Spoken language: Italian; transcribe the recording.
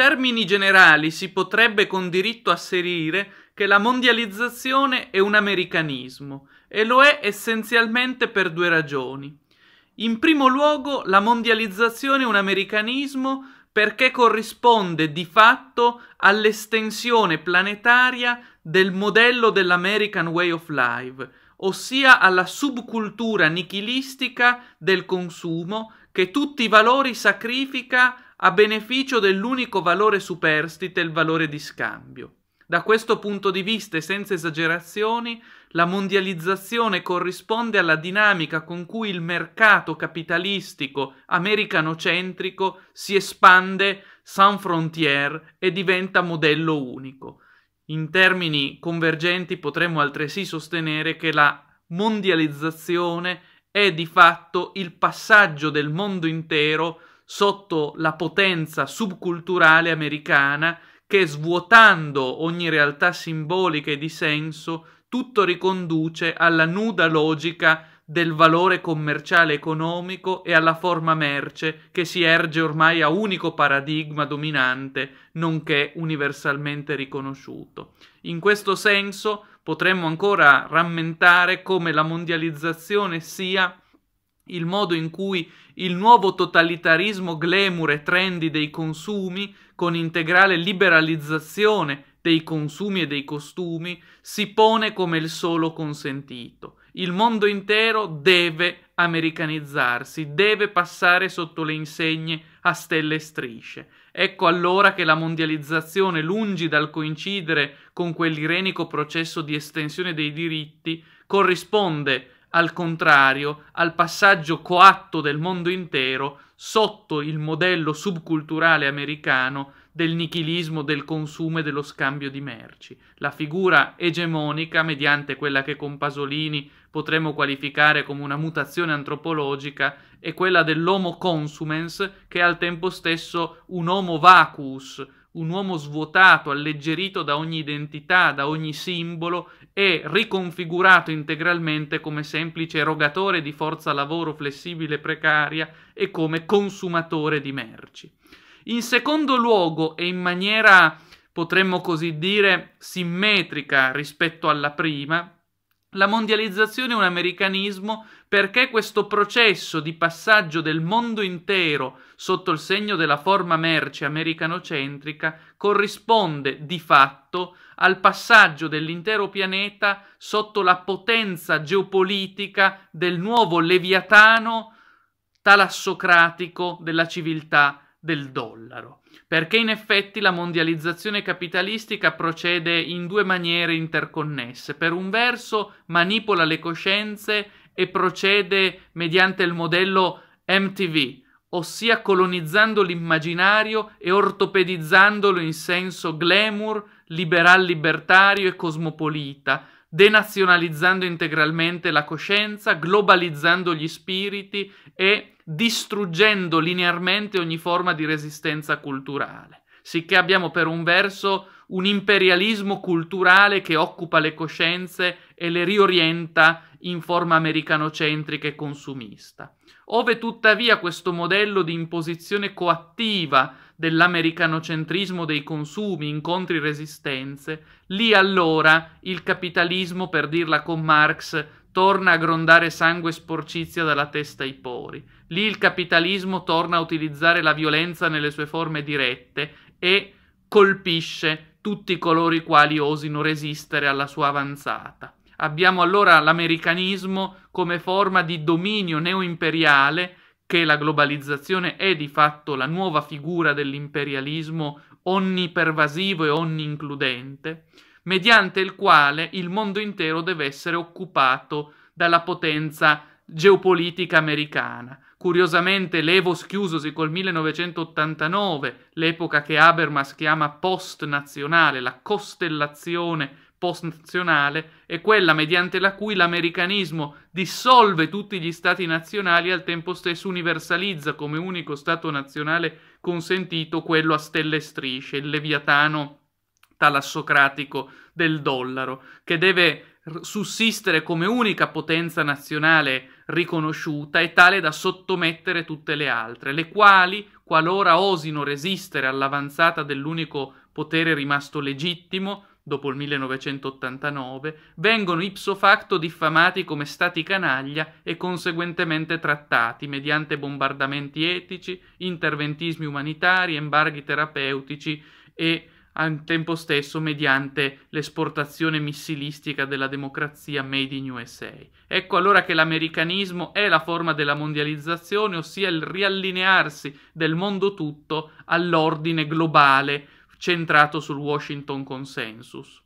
termini generali si potrebbe con diritto asserire che la mondializzazione è un americanismo e lo è essenzialmente per due ragioni. In primo luogo, la mondializzazione è un americanismo perché corrisponde di fatto all'estensione planetaria del modello dell'American Way of Life, ossia alla subcultura nichilistica del consumo che tutti i valori sacrifica a beneficio dell'unico valore superstite, il valore di scambio. Da questo punto di vista e senza esagerazioni, la mondializzazione corrisponde alla dinamica con cui il mercato capitalistico americanocentrico si espande sans frontières e diventa modello unico. In termini convergenti potremmo altresì sostenere che la mondializzazione è di fatto il passaggio del mondo intero sotto la potenza subculturale americana che svuotando ogni realtà simbolica e di senso tutto riconduce alla nuda logica del valore commerciale economico e alla forma merce che si erge ormai a unico paradigma dominante, nonché universalmente riconosciuto. In questo senso potremmo ancora rammentare come la mondializzazione sia il modo in cui il nuovo totalitarismo glamour e trendy dei consumi, con integrale liberalizzazione dei consumi e dei costumi, si pone come il solo consentito. Il mondo intero deve americanizzarsi, deve passare sotto le insegne a stelle e strisce. Ecco allora che la mondializzazione, lungi dal coincidere con quell'irenico processo di estensione dei diritti, corrisponde al contrario, al passaggio coatto del mondo intero sotto il modello subculturale americano del nichilismo del consumo e dello scambio di merci. La figura egemonica, mediante quella che con Pasolini potremmo qualificare come una mutazione antropologica, è quella dell'homo consumens, che è al tempo stesso un homo vacuus, un uomo svuotato, alleggerito da ogni identità, da ogni simbolo e riconfigurato integralmente come semplice erogatore di forza lavoro flessibile e precaria e come consumatore di merci. In secondo luogo e in maniera, potremmo così dire, simmetrica rispetto alla prima, la mondializzazione è un americanismo perché questo processo di passaggio del mondo intero sotto il segno della forma merce americanocentrica corrisponde di fatto al passaggio dell'intero pianeta sotto la potenza geopolitica del nuovo leviatano talassocratico della civiltà del dollaro, perché in effetti la mondializzazione capitalistica procede in due maniere interconnesse. Per un verso manipola le coscienze e procede mediante il modello MTV, ossia colonizzando l'immaginario e ortopedizzandolo in senso glamour, liberal libertario e cosmopolita, denazionalizzando integralmente la coscienza, globalizzando gli spiriti e distruggendo linearmente ogni forma di resistenza culturale. Sicché abbiamo per un verso un imperialismo culturale che occupa le coscienze e le riorienta in forma americanocentrica e consumista. Ove tuttavia questo modello di imposizione coattiva dell'americanocentrismo dei consumi incontri resistenze, lì allora il capitalismo, per dirla con Marx, torna a grondare sangue sporcizia dalla testa ai pori. Lì il capitalismo torna a utilizzare la violenza nelle sue forme dirette e colpisce tutti coloro i quali osino resistere alla sua avanzata. Abbiamo allora l'americanismo come forma di dominio neoimperiale che la globalizzazione è di fatto la nuova figura dell'imperialismo onnipervasivo e onnincludente, mediante il quale il mondo intero deve essere occupato dalla potenza geopolitica americana. Curiosamente l'Evo chiusosi col 1989, l'epoca che Habermas chiama post-nazionale, la costellazione postnazionale è quella mediante la cui l'americanismo dissolve tutti gli stati nazionali e al tempo stesso universalizza come unico stato nazionale consentito quello a stelle e strisce, il leviatano talassocratico del dollaro, che deve sussistere come unica potenza nazionale riconosciuta e tale da sottomettere tutte le altre, le quali, qualora osino resistere all'avanzata dell'unico potere rimasto legittimo, dopo il 1989, vengono ipso facto diffamati come stati canaglia e conseguentemente trattati mediante bombardamenti etici, interventismi umanitari, embarghi terapeutici e al tempo stesso mediante l'esportazione missilistica della democrazia made in USA. Ecco allora che l'americanismo è la forma della mondializzazione, ossia il riallinearsi del mondo tutto all'ordine globale centrato sul Washington Consensus.